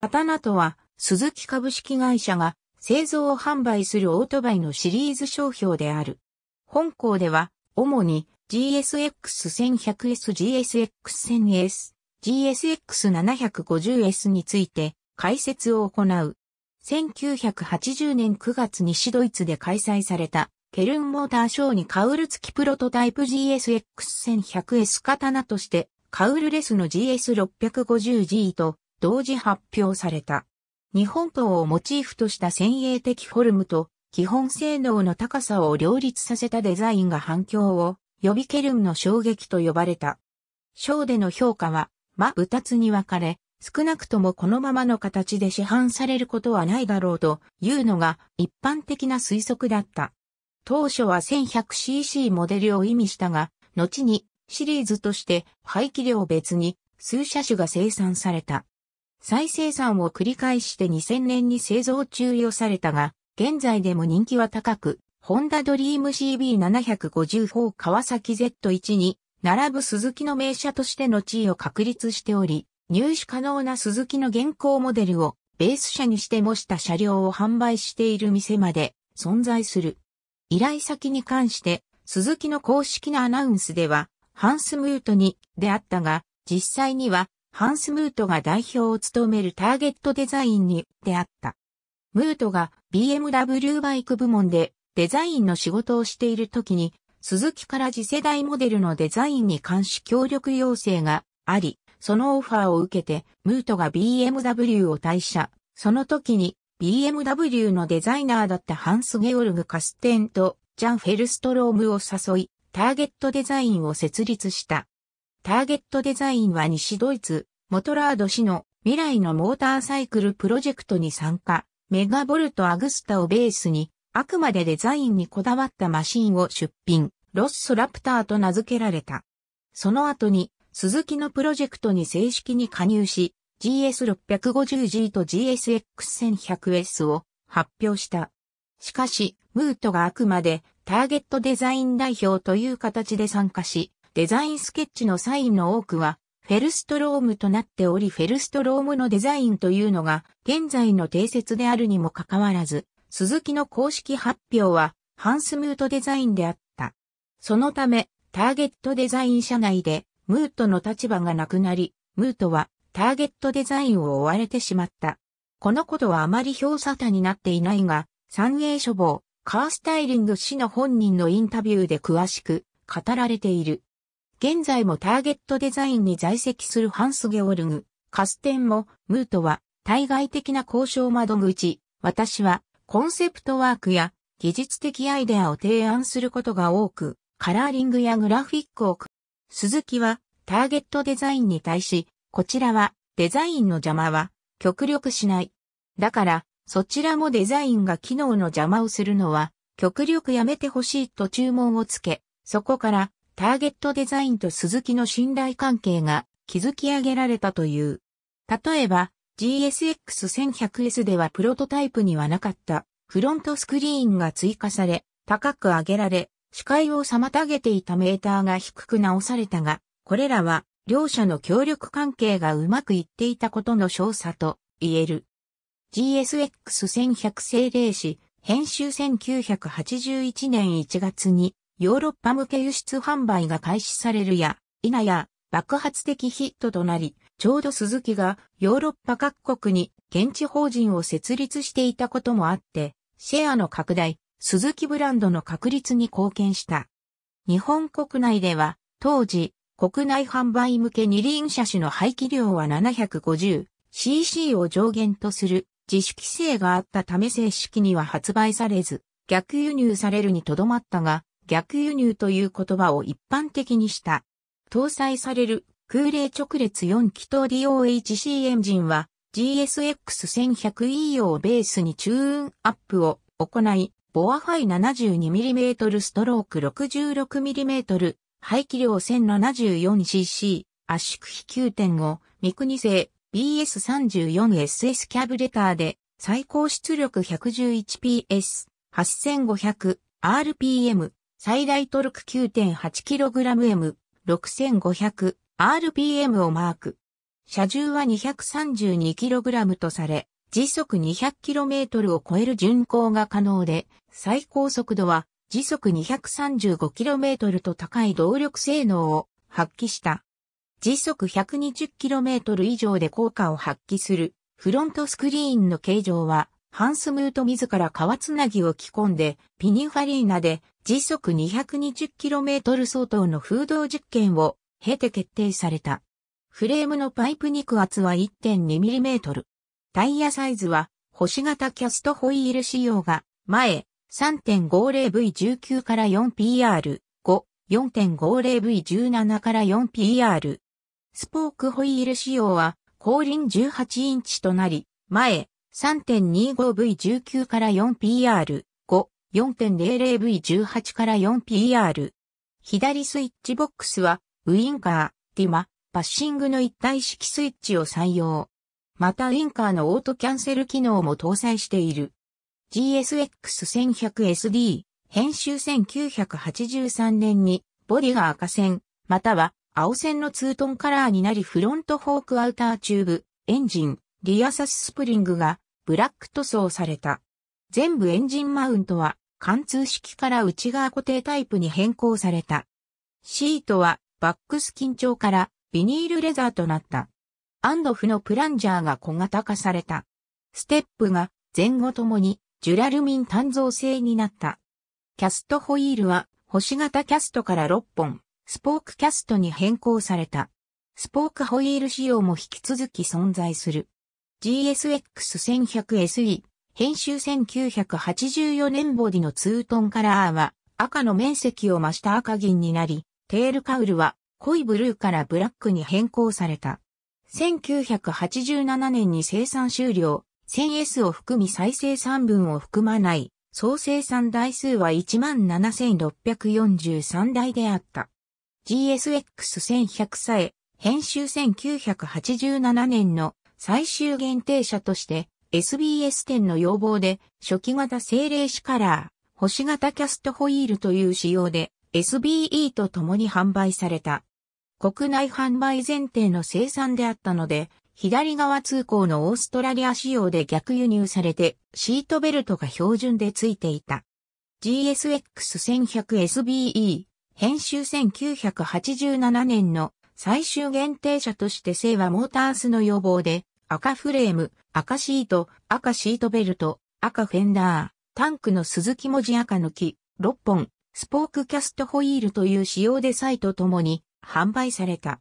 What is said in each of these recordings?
刀とは、鈴木株式会社が製造を販売するオートバイのシリーズ商標である。本校では、主に GSX1100S、GSX1000S、GSX750S について解説を行う。1980年9月に西ドイツで開催されたケルンモーターショーにカウル付きプロトタイプ GSX1100S 刀としてカウルレスの GS650G と同時発表された。日本刀をモチーフとした先鋭的フォルムと基本性能の高さを両立させたデザインが反響を呼びケルンの衝撃と呼ばれた。章での評価は、ま、二つに分かれ、少なくともこのままの形で市販されることはないだろうというのが一般的な推測だった。当初は 1100cc モデルを意味したが、後にシリーズとして排気量別に数車種が生産された。再生産を繰り返して2000年に製造中与されたが、現在でも人気は高く、ホンダドリーム CB750 川崎 Z1 に並ぶ鈴木の名車としての地位を確立しており、入手可能な鈴木の現行モデルをベース車にして模した車両を販売している店まで存在する。依頼先に関して、鈴木の公式なアナウンスでは、ハンスムートにであったが、実際にはハンス・ムートが代表を務めるターゲットデザインに出会った。ムートが BMW バイク部門でデザインの仕事をしている時に、鈴木から次世代モデルのデザインに関し協力要請があり、そのオファーを受けて、ムートが BMW を退社。その時に、BMW のデザイナーだったハンス・ゲオルグ・カステンとジャン・フェルストロームを誘い、ターゲットデザインを設立した。ターゲットデザインは西ドイツ、モトラード氏の未来のモーターサイクルプロジェクトに参加、メガボルトアグスタをベースに、あくまでデザインにこだわったマシンを出品、ロッソラプターと名付けられた。その後に、鈴木のプロジェクトに正式に加入し、GS650G と GSX1100S を発表した。しかし、ムートがあくまでターゲットデザイン代表という形で参加し、デザインスケッチのサインの多くは、フェルストロームとなっており、フェルストロームのデザインというのが、現在の定説であるにもかかわらず、鈴木の公式発表は、ハンスムートデザインであった。そのため、ターゲットデザイン社内で、ムートの立場がなくなり、ムートはターゲットデザインを追われてしまった。このことはあまり評沙汰になっていないが、三栄書房、カースタイリング氏の本人のインタビューで詳しく語られている。現在もターゲットデザインに在籍するハンス・ゲオルグ、カステンも、ムートは、対外的な交渉窓口、私は、コンセプトワークや、技術的アイデアを提案することが多く、カラーリングやグラフィックを、鈴木は、ターゲットデザインに対し、こちらは、デザインの邪魔は、極力しない。だから、そちらもデザインが機能の邪魔をするのは、極力やめてほしいと注文をつけ、そこから、ターゲットデザインと鈴木の信頼関係が築き上げられたという。例えば、GSX1100S ではプロトタイプにはなかったフロントスクリーンが追加され、高く上げられ、視界を妨げていたメーターが低く直されたが、これらは両者の協力関係がうまくいっていたことの詳細と言える。GSX1100 精霊誌編集1981年1月にヨーロッパ向け輸出販売が開始されるや、否や、爆発的ヒットとなり、ちょうど鈴木がヨーロッパ各国に現地法人を設立していたこともあって、シェアの拡大、鈴木ブランドの確立に貢献した。日本国内では、当時、国内販売向け二輪車種の排気量は 750cc を上限とする自主規制があったため正式には発売されず、逆輸入されるにとどまったが、逆輸入という言葉を一般的にした。搭載される空冷直列4気筒 DOHC エンジンは GSX1100E をベースにチューンアップを行い、ボアハイ 72mm ストローク 66mm、排気量 1074cc、圧縮比9.5、ミクニ製 BS34SS キャブレターで最高出力 111PS、8500RPM、最大トルク 9.8kgM6500 RPM をマーク。車重は 232kg とされ、時速 200km を超える巡航が可能で、最高速度は時速 235km と高い動力性能を発揮した。時速 120km 以上で効果を発揮するフロントスクリーンの形状は、ハンスムート自ら皮つなぎを着込んで、ピニファリーナで時速 220km 相当の風洞実験を経て決定された。フレームのパイプ肉厚は 1.2mm。タイヤサイズは星型キャストホイール仕様が前 3.50V19 から 4PR、後 4.50V17 から 4PR。スポークホイール仕様は後輪18インチとなり前 3.25V19 から 4PR、4.00V18 から 4PR。左スイッチボックスは、ウインカー、ティマ、パッシングの一体式スイッチを採用。またウインカーのオートキャンセル機能も搭載している。GSX1100SD、編集1983年に、ボディが赤線、または青線のツートンカラーになりフロントフォークアウターチューブ、エンジン、リアサススプリングがブラック塗装された。全部エンジンマウントは貫通式から内側固定タイプに変更された。シートはバックス緊張からビニールレザーとなった。アンドフのプランジャーが小型化された。ステップが前後ともにジュラルミン単造製になった。キャストホイールは星型キャストから6本、スポークキャストに変更された。スポークホイール仕様も引き続き存在する。GSX1100SE 編集1984年ボディのツートンカラーは赤の面積を増した赤銀になり、テールカウルは濃いブルーからブラックに変更された。1987年に生産終了、1000S を含み再生産分を含まない、総生産台数は17,643台であった。GSX1100 さえ、編集1987年の最終限定車として s b s 店の要望で、初期型精霊紙カラー、星型キャストホイールという仕様で、SBE と共に販売された。国内販売前提の生産であったので、左側通行のオーストラリア仕様で逆輸入されて、シートベルトが標準で付いていた。GSX1100SBE、編集1987年の最終限定車として聖和モータースの要望で、赤フレーム、赤シート、赤シートベルト、赤フェンダー、タンクの鈴木文字赤抜き、6本、スポークキャストホイールという仕様でサイとともに販売された。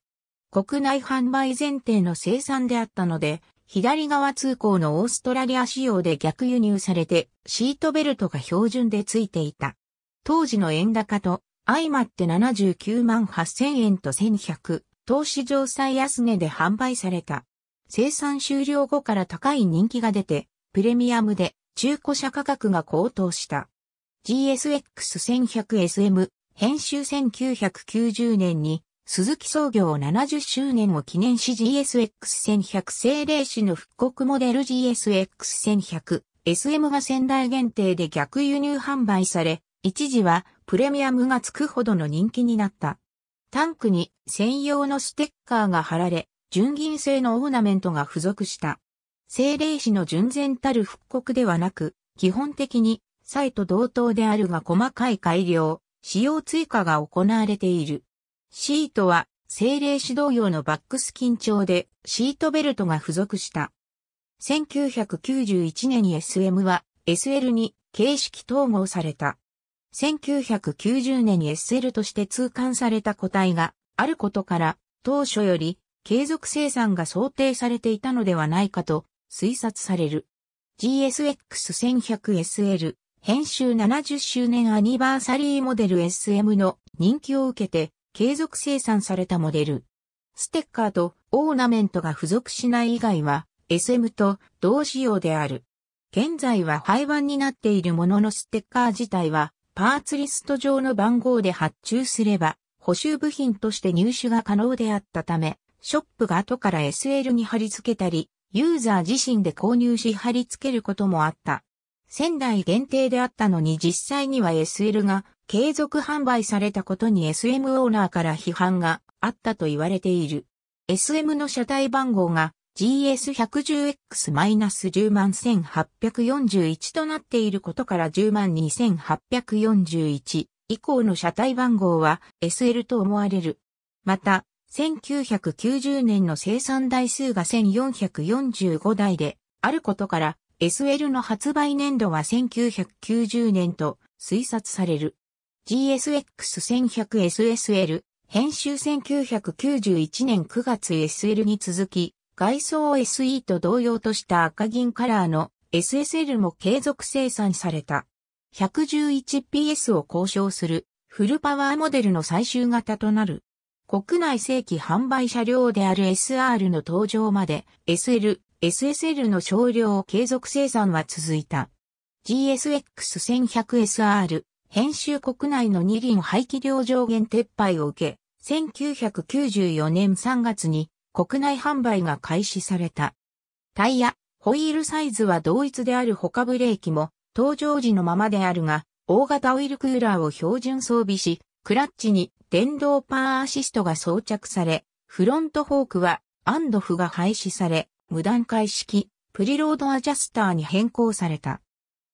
国内販売前提の生産であったので、左側通行のオーストラリア仕様で逆輸入されて、シートベルトが標準で付いていた。当時の円高と相まって79万8000円と1100、投資上最安値で販売された。生産終了後から高い人気が出て、プレミアムで中古車価格が高騰した。GSX1100SM 編集1990年に鈴木創業70周年を記念し GSX1100 精霊誌の復刻モデル GSX1100 SM が仙台限定で逆輸入販売され、一時はプレミアムがつくほどの人気になった。タンクに専用のステッカーが貼られ、純銀製のオーナメントが付属した。精霊子の純然たる復刻ではなく、基本的に、サイと同等であるが細かい改良、使用追加が行われている。シートは、精霊子同様のバックス緊張で、シートベルトが付属した。1991年に SM は SL に形式統合された。1990年に SL として通関された個体があることから、当初より継続生産が想定されていたのではないかと推察される。GSX1100SL 編集70周年アニバーサリーモデル SM の人気を受けて継続生産されたモデル。ステッカーとオーナメントが付属しない以外は SM と同仕様である。現在は廃盤になっているもののステッカー自体はパーツリスト上の番号で発注すれば補修部品として入手が可能であったためショップが後から SL に貼り付けたり、ユーザー自身で購入し貼り付けることもあった。仙台限定であったのに実際には SL が継続販売されたことに SM オーナーから批判があったと言われている。SM の車体番号が g s 1 1 0 x 1 0 1 8 4 1となっていることから102,841以降の車体番号は SL と思われる。また、1990年の生産台数が1445台であることから、SL の発売年度は1990年と推察される。GSX1100SSL 編集1991年9月 SL に続き、外装 SE と同様とした赤銀カラーの SSL も継続生産された。111PS を交渉するフルパワーモデルの最終型となる。国内正規販売車両である SR の登場まで SL、SSL の少量継続生産は続いた。GSX1100SR、編集国内の二輪排気量上限撤廃を受け、1994年3月に国内販売が開始された。タイヤ、ホイールサイズは同一である他ブレーキも登場時のままであるが、大型オイルクーラーを標準装備し、クラッチに電動パーアシストが装着され、フロントフォークはアンドフが廃止され、無段階式、プリロードアジャスターに変更された。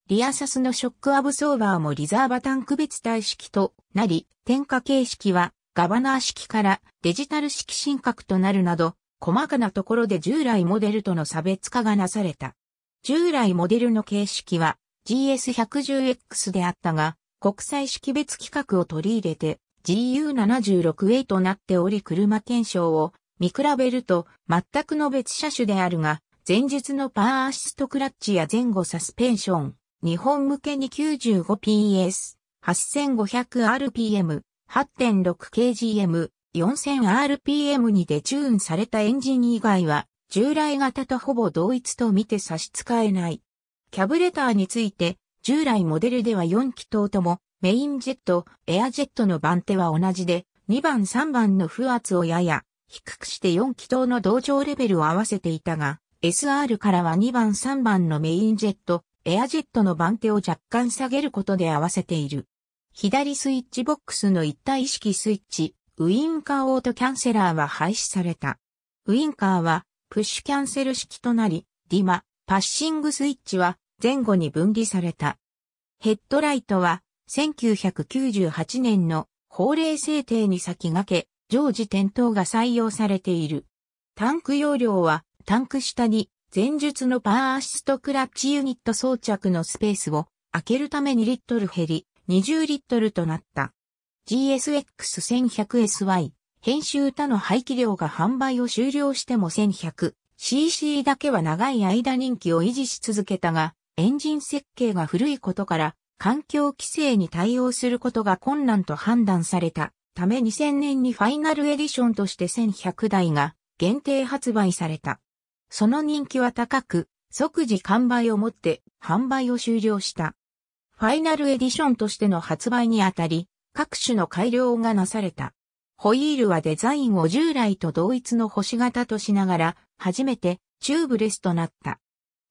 リアサスのショックアブソーバーもリザーバタン区別体式となり、点火形式はガバナー式からデジタル式進格となるなど、細かなところで従来モデルとの差別化がなされた。従来モデルの形式は GS110X であったが、国際識別規格を取り入れて GU76A となっており車検証を見比べると全くの別車種であるが、前述のパワーアシストクラッチや前後サスペンション、日本向けに 95PS、8500rpm、8.6kgm、4000rpm にデチューンされたエンジン以外は、従来型とほぼ同一と見て差し支えない。キャブレターについて、従来モデルでは4気筒とも、メインジェット、エアジェットの番手は同じで、2番3番の負圧をやや低くして4気筒の同調レベルを合わせていたが、SR からは2番3番のメインジェット、エアジェットの番手を若干下げることで合わせている。左スイッチボックスの一体式スイッチ、ウインカーオートキャンセラーは廃止された。ウインカーは、プッシュキャンセル式となり、ディマ、パッシングスイッチは、前後に分離された。ヘッドライトは1998年の法令制定に先駆け、常時点灯が採用されている。タンク容量はタンク下に前述のパーアシストクラッチユニット装着のスペースを開けるため2リットル減り、20リットルとなった。GSX1100SY 編集他の排気量が販売を終了しても 1100cc だけは長い間人気を維持し続けたが、エンジン設計が古いことから環境規制に対応することが困難と判断されたため2000年にファイナルエディションとして1100台が限定発売された。その人気は高く、即時完売をもって販売を終了した。ファイナルエディションとしての発売にあたり、各種の改良がなされた。ホイールはデザインを従来と同一の星型としながら、初めてチューブレスとなった。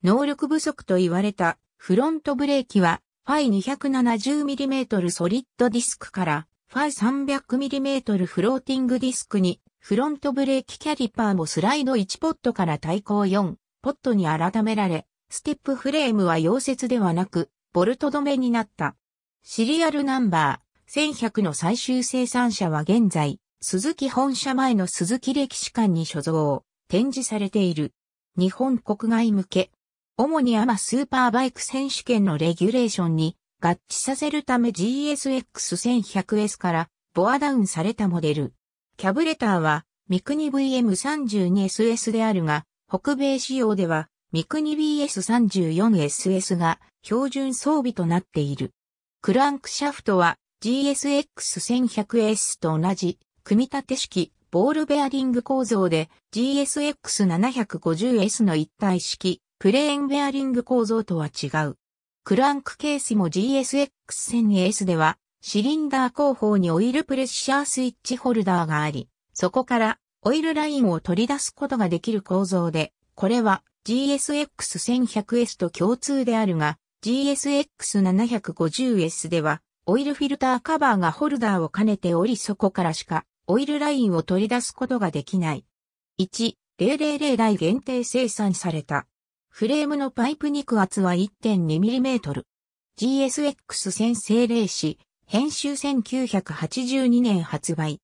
能力不足と言われたフロントブレーキは、ファイ 270mm ソリッドディスクからファイ 300mm フローティングディスクにフロントブレーキキャリパーもスライド1ポットから対抗4ポットに改められ、ステップフレームは溶接ではなく、ボルト止めになった。シリアルナンバー1100の最終生産者は現在、鈴木本社前の鈴木歴史館に所蔵、展示されている。日本国外向け、主にアマスーパーバイク選手権のレギュレーションに合致させるため GSX1100S からボアダウンされたモデル。キャブレターはミクニ VM32SS であるが、北米仕様ではミクニ BS34SS が標準装備となっている。クランクシャフトは GSX1100S と同じ組み立て式ボールベアリング構造で GSX750S の一体式プレーンベアリング構造とは違う。クランクケースも GSX1000S では、シリンダー後方にオイルプレッシャースイッチホルダーがあり、そこからオイルラインを取り出すことができる構造で、これは GSX1100S と共通であるが、GSX750S では、オイルフィルターカバーがホルダーを兼ねておりそこからしか、オイルラインを取り出すことができない。1、000台限定生産された。フレームのパイプ肉厚は 1.2mm。GSX 先生霊視、編集1982年発売。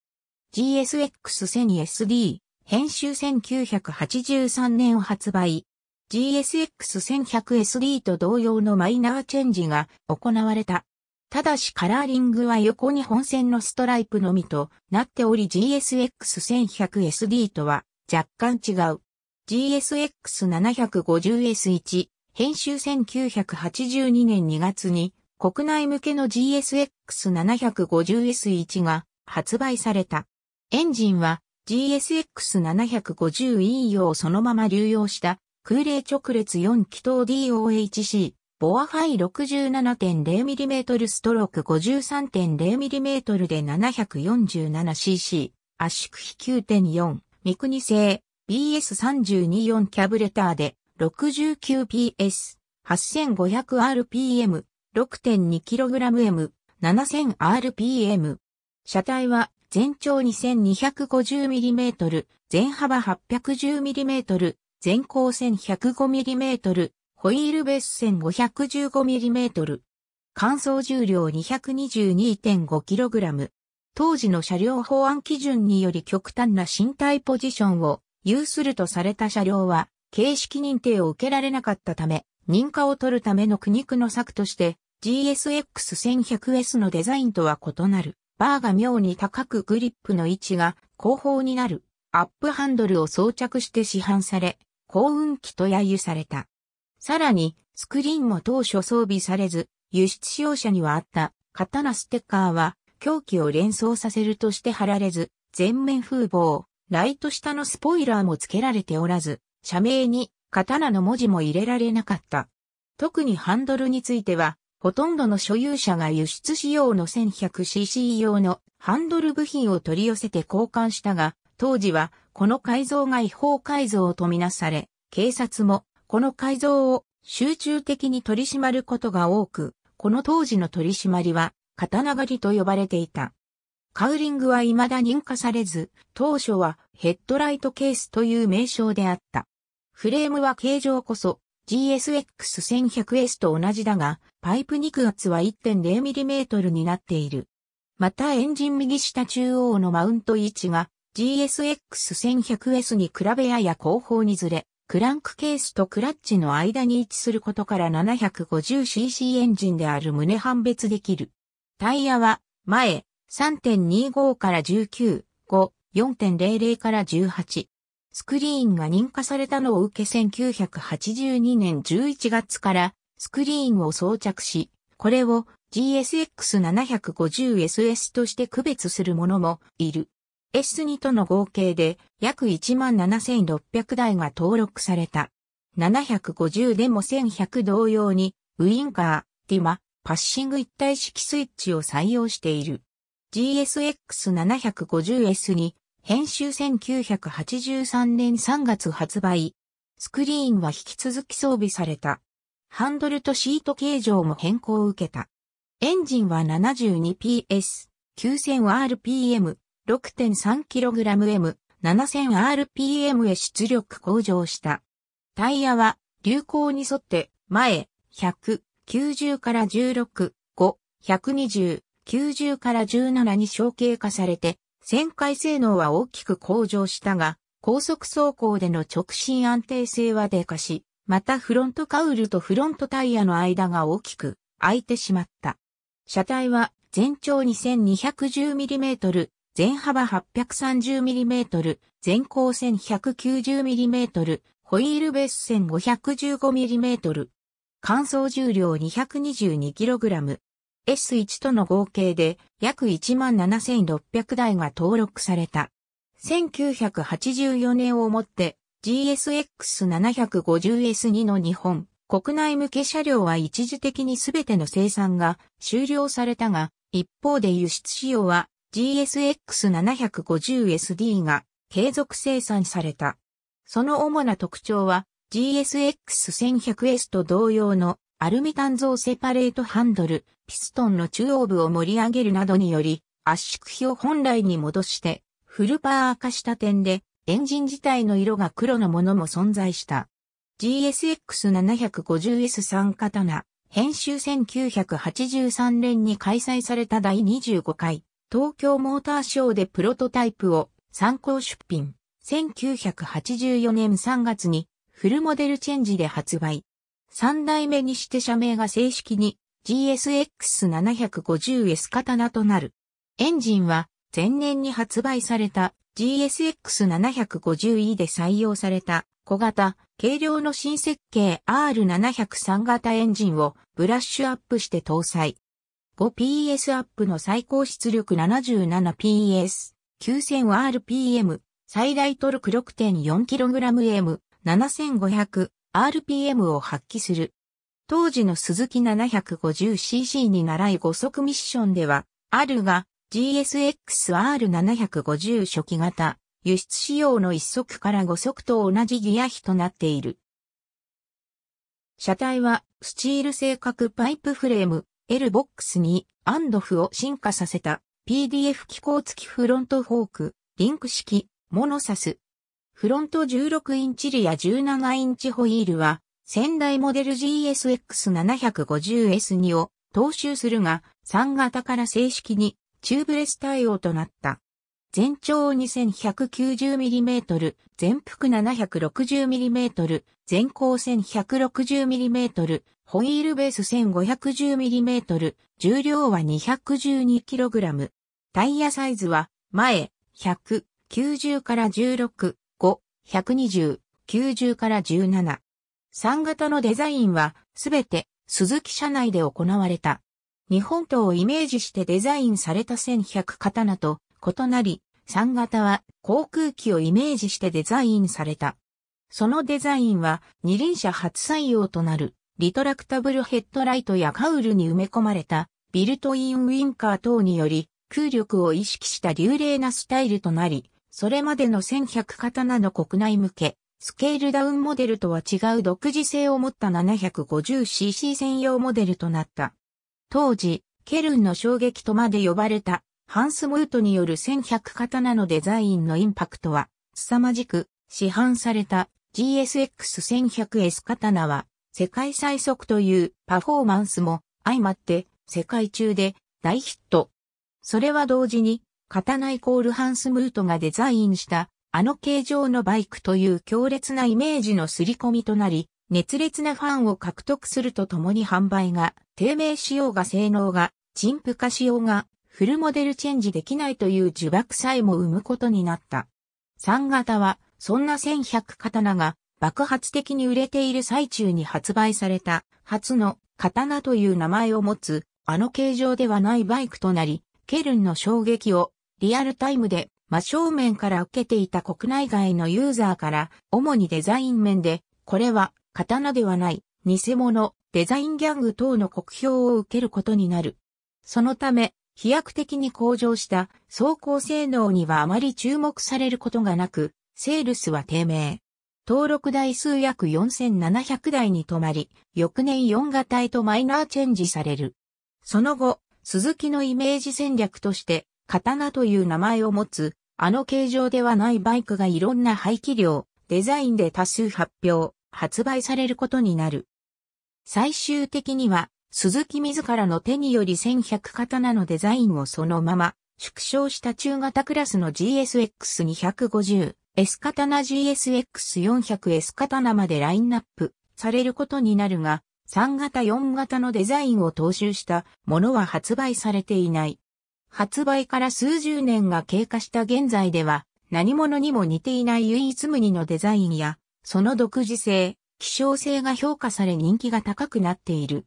GSX1000SD、編集1983年発売。GSX1100SD と同様のマイナーチェンジが行われた。ただしカラーリングは横に本線のストライプのみとなっており GSX1100SD とは若干違う。GSX750S1、編集1982年2月に国内向けの GSX750S1 が発売された。エンジンは GSX750E 用そのまま流用した空冷直列4気筒 DOHC、ボアハイ 67.0mm ストローク 53.0mm で 747cc、圧縮比9.4、ミクニ製。BS324 キャブレターで 69PS8500rpm、6.2kgm、7000rpm。車体は全長 2250mm、全幅 810mm、全高 1105mm、ホイールベース 1515mm。乾燥重量 222.5kg。当時の車両法案基準により極端な身体ポジションを有するとされた車両は、形式認定を受けられなかったため、認可を取るための苦肉の策として、GSX1100S のデザインとは異なる、バーが妙に高くグリップの位置が後方になる、アップハンドルを装着して市販され、幸運機と揶揄された。さらに、スクリーンも当初装備されず、輸出使用者にはあった刀ステッカーは、狂気を連想させるとして貼られず、全面風防、ライト下のスポイラーも付けられておらず、社名に刀の文字も入れられなかった。特にハンドルについては、ほとんどの所有者が輸出仕様の 1100cc 用のハンドル部品を取り寄せて交換したが、当時はこの改造が違法改造とみなされ、警察もこの改造を集中的に取り締まることが多く、この当時の取り締まりは刀狩りと呼ばれていた。カウリングは未だ認可されず、当初はヘッドライトケースという名称であった。フレームは形状こそ GSX1100S と同じだが、パイプ肉圧は 1.0mm になっている。またエンジン右下中央のマウント位置が GSX1100S に比べやや後方にずれ、クランクケースとクラッチの間に位置することから 750cc エンジンである旨判別できる。タイヤは前、3.25から19、5、4.00から18。スクリーンが認可されたのを受け1982年11月からスクリーンを装着し、これを GSX750SS として区別するものもいる。S2 との合計で約17,600台が登録された。750でも1100同様にウインカー、ディマ、パッシング一体式スイッチを採用している。GSX750S に、編集1983年3月発売。スクリーンは引き続き装備された。ハンドルとシート形状も変更を受けた。エンジンは 72PS、9000rpm、6.3kgm、7000rpm へ出力向上した。タイヤは流行に沿って前100、90から16、5、120、90から17に小型化されて、旋回性能は大きく向上したが、高速走行での直進安定性は低下し、またフロントカウルとフロントタイヤの間が大きく空いてしまった。車体は全長 2210mm、全幅 830mm、全高 1190mm、ホイールベース 1515mm、乾燥重量 222kg、S1 との合計で約17,600台が登録された。1984年をもって GSX750S2 の日本国内向け車両は一時的に全ての生産が終了されたが、一方で輸出仕様は GSX750SD が継続生産された。その主な特徴は GSX1100S と同様のアルミ炭造セパレートハンドル、ピストンの中央部を盛り上げるなどにより、圧縮比を本来に戻して、フルパワー化した点で、エンジン自体の色が黒のものも存在した。GSX750S 3刀、編集1983年に開催された第25回、東京モーターショーでプロトタイプを参考出品。1984年3月にフルモデルチェンジで発売。3代目にして社名が正式に GSX750S 刀となる。エンジンは前年に発売された GSX750E で採用された小型、軽量の新設計 R703 型エンジンをブラッシュアップして搭載。5PS アップの最高出力 77PS、9000rpm、最大トルク 6.4kgm、7500 RPM を発揮する。当時の鈴木 750cc に習い5速ミッションでは、あるが GSX-R750 初期型、輸出仕様の1速から5速と同じギア比となっている。車体はスチール性格パイプフレーム L ボックスにアンドフを進化させた PDF 機構付きフロントフォーク、リンク式、モノサス、フロント16インチリア17インチホイールは、先代モデル GSX750S2 を踏襲するが、3型から正式にチューブレス対応となった。全長 2190mm、全幅 760mm、全高 1160mm、ホイールベース 1510mm、重量は 212kg。タイヤサイズは、前、190から16、120、90から17。3型のデザインはすべて鈴木社内で行われた。日本刀をイメージしてデザインされた1100刀と異なり、3型は航空機をイメージしてデザインされた。そのデザインは二輪車初採用となるリトラクタブルヘッドライトやカウルに埋め込まれたビルトインウィンカー等により空力を意識した流麗なスタイルとなり、それまでの1100刀の国内向け、スケールダウンモデルとは違う独自性を持った 750cc 専用モデルとなった。当時、ケルンの衝撃とまで呼ばれた、ハンス・ムートによる1100刀のデザインのインパクトは、凄まじく、市販された GSX1100S 刀は、世界最速というパフォーマンスも相まって、世界中で大ヒット。それは同時に、刀イコールハンスムートがデザインしたあの形状のバイクという強烈なイメージの刷り込みとなり、熱烈なファンを獲得するとともに販売が、低迷しようが性能が、陳腐化しようが、フルモデルチェンジできないという呪縛さえも生むことになった。3型は、そんな1100刀が爆発的に売れている最中に発売された、初の刀という名前を持つ、あの形状ではないバイクとなり、ケルンの衝撃をリアルタイムで真正面から受けていた国内外のユーザーから、主にデザイン面で、これは刀ではない、偽物、デザインギャング等の国評を受けることになる。そのため、飛躍的に向上した走行性能にはあまり注目されることがなく、セールスは低迷。登録台数約4700台に止まり、翌年4型へとマイナーチェンジされる。その後、鈴木のイメージ戦略として、刀という名前を持つ、あの形状ではないバイクがいろんな排気量、デザインで多数発表、発売されることになる。最終的には、鈴木自らの手により1100刀のデザインをそのまま、縮小した中型クラスの GSX250、S 刀 GSX400、S 刀までラインナップされることになるが、3型4型のデザインを踏襲したものは発売されていない。発売から数十年が経過した現在では、何者にも似ていない唯一無二のデザインや、その独自性、希少性が評価され人気が高くなっている。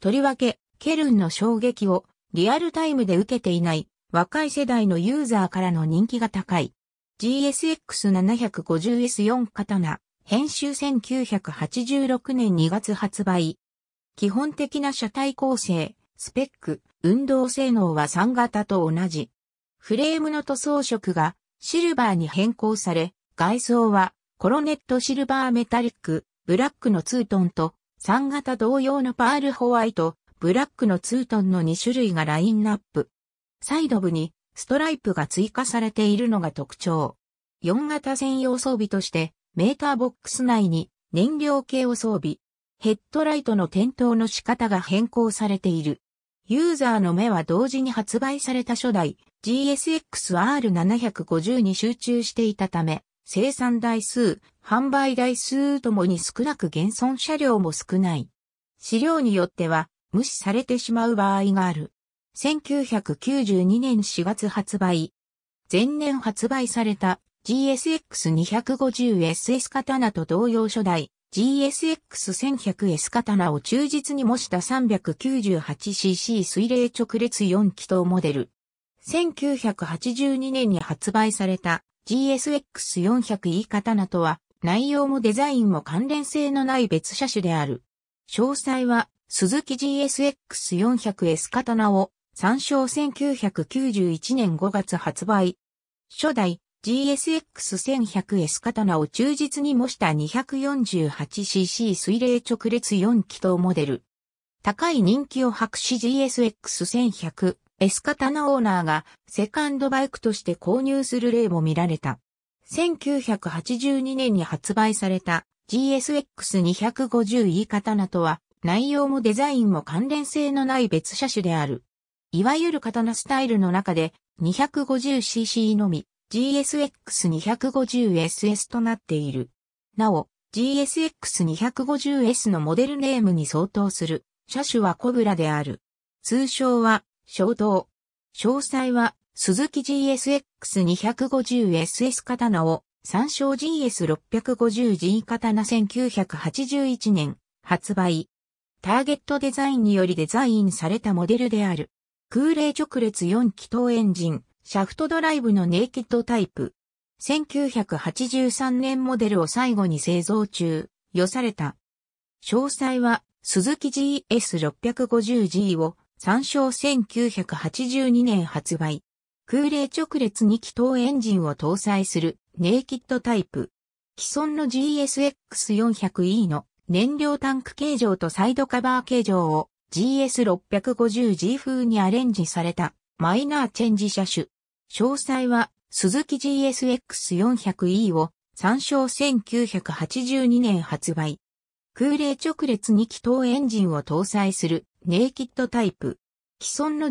とりわけ、ケルンの衝撃をリアルタイムで受けていない若い世代のユーザーからの人気が高い。GSX750S4 刀、編集1986年2月発売。基本的な車体構成、スペック、運動性能は3型と同じ。フレームの塗装色がシルバーに変更され、外装はコロネットシルバーメタリック、ブラックのツートンと、3型同様のパールホワイト、ブラックのツートンの2種類がラインナップ。サイド部にストライプが追加されているのが特徴。4型専用装備として、メーターボックス内に燃料系を装備。ヘッドライトの点灯の仕方が変更されている。ユーザーの目は同時に発売された初代 GSX-R750 に集中していたため、生産台数、販売台数ともに少なく減損車両も少ない。資料によっては無視されてしまう場合がある。1992年4月発売。前年発売された GSX250SS 刀と同様初代 GSX1100S 刀を忠実に模した 398cc 水冷直列4気筒モデル。1982年に発売された GSX400E 刀とは内容もデザインも関連性のない別車種である。詳細は鈴木 GSX400S 刀を参照1991年5月発売。初代 GSX1100S 刀を忠実に模した 248cc 水冷直列4気筒モデル。高い人気を博し GSX1100S 刀オーナーがセカンドバイクとして購入する例も見られた。1982年に発売された GSX250E 刀とは内容もデザインも関連性のない別車種である。いわゆる刀スタイルの中で 250cc のみ GSX250SS となっている。なお、GSX250S のモデルネームに相当する、車種はコブラである。通称は、衝動。詳細は、鈴木 GSX250SS 刀を、参照 GS650G 刀1981年、発売。ターゲットデザインによりデザインされたモデルである。空冷直列4気筒エンジン、シャフトドライブのネイキッドタイプ。1983年モデルを最後に製造中、よされた。詳細は、鈴木 GS650G を参照1982年発売。空冷直列2気筒エンジンを搭載するネイキッドタイプ。既存の GSX400E の燃料タンク形状とサイドカバー形状を GS650G 風にアレンジされたマイナーチェンジ車種。詳細は、鈴木 GSX400E を参照1982年発売。空冷直列2気筒エンジンを搭載するネイキッドタイプ。既存の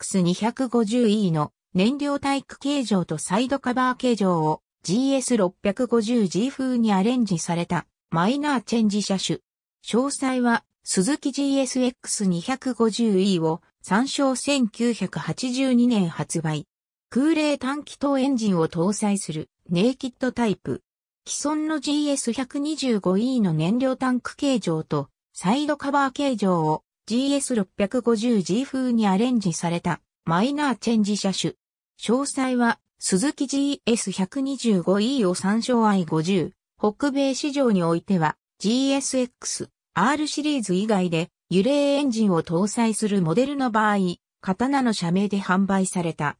GSX250E の燃料タイプ形状とサイドカバー形状を GS650G 風にアレンジされたマイナーチェンジ車種。詳細は鈴木 GSX250E を参照1982年発売。空冷短気筒エンジンを搭載するネイキッドタイプ。既存の GS125E の燃料タンク形状とサイドカバー形状を GS650G 風にアレンジされたマイナーチェンジ車種。詳細は鈴木 GS125E を参照 I50。北米市場においては GSX、R シリーズ以外で揺れエンジンを搭載するモデルの場合、刀の社名で販売された。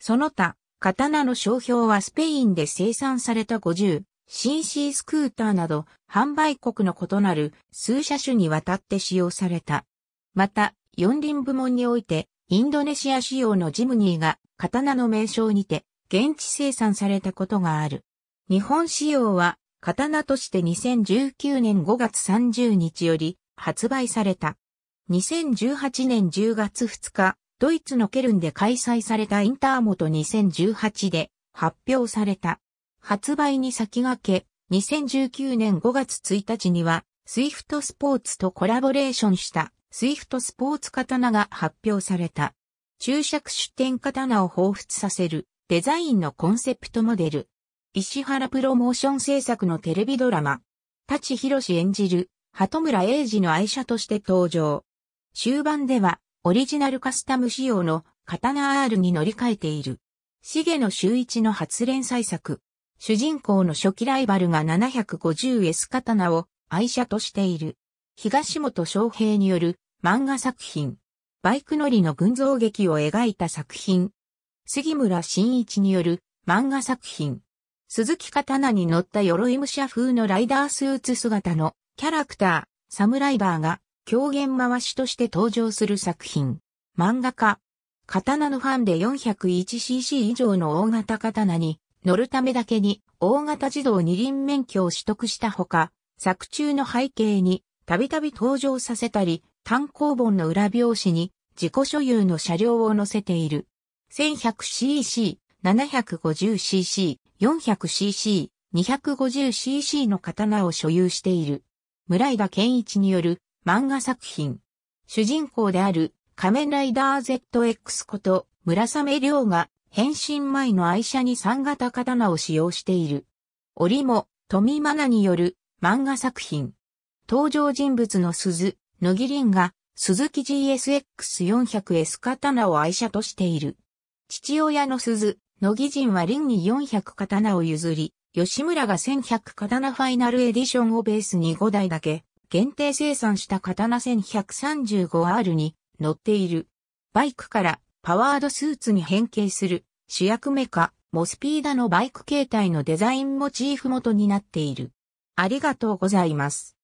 その他、刀の商標はスペインで生産された 50cc スクーターなど、販売国の異なる数車種にわたって使用された。また、四輪部門において、インドネシア仕様のジムニーが刀の名称にて現地生産されたことがある。日本仕様は刀として2019年5月30日より発売された。2018年10月2日、ドイツのケルンで開催されたインターモト2018で発表された。発売に先駆け、2019年5月1日には、スイフトスポーツとコラボレーションしたスイフトスポーツ刀が発表された。注釈出展刀を彷彿させるデザインのコンセプトモデル。石原プロモーション制作のテレビドラマ。立博演じる、鳩村英二の愛車として登場。終盤では、オリジナルカスタム仕様の刀 R に乗り換えている。重野周一の初連載作。主人公の初期ライバルが 750S 刀を愛車としている。東本昌平による漫画作品。バイク乗りの群像劇を描いた作品。杉村真一による漫画作品。鈴木刀に乗った鎧武者風のライダースーツ姿のキャラクター、サムライバーが狂言回しとして登場する作品。漫画家。刀のファンで 401cc 以上の大型刀に乗るためだけに大型自動二輪免許を取得したほか、作中の背景にたびたび登場させたり、単行本の裏表紙に自己所有の車両を載せている。1100cc、750cc、400cc、250cc の刀を所有している。村井田健一による漫画作品。主人公である仮面ライダー ZX こと村雨亮が変身前の愛車に3型刀を使用している。折も富真奈による漫画作品。登場人物の鈴、野木凛が鈴木 GSX400S 刀を愛車としている。父親の鈴、野木人は凛に400刀を譲り、吉村が1100刀ファイナルエディションをベースに5台だけ限定生産した刀 1135R に乗っている。バイクからパワードスーツに変形する主役メカ、モスピーダのバイク形態のデザインモチーフ元になっている。ありがとうございます。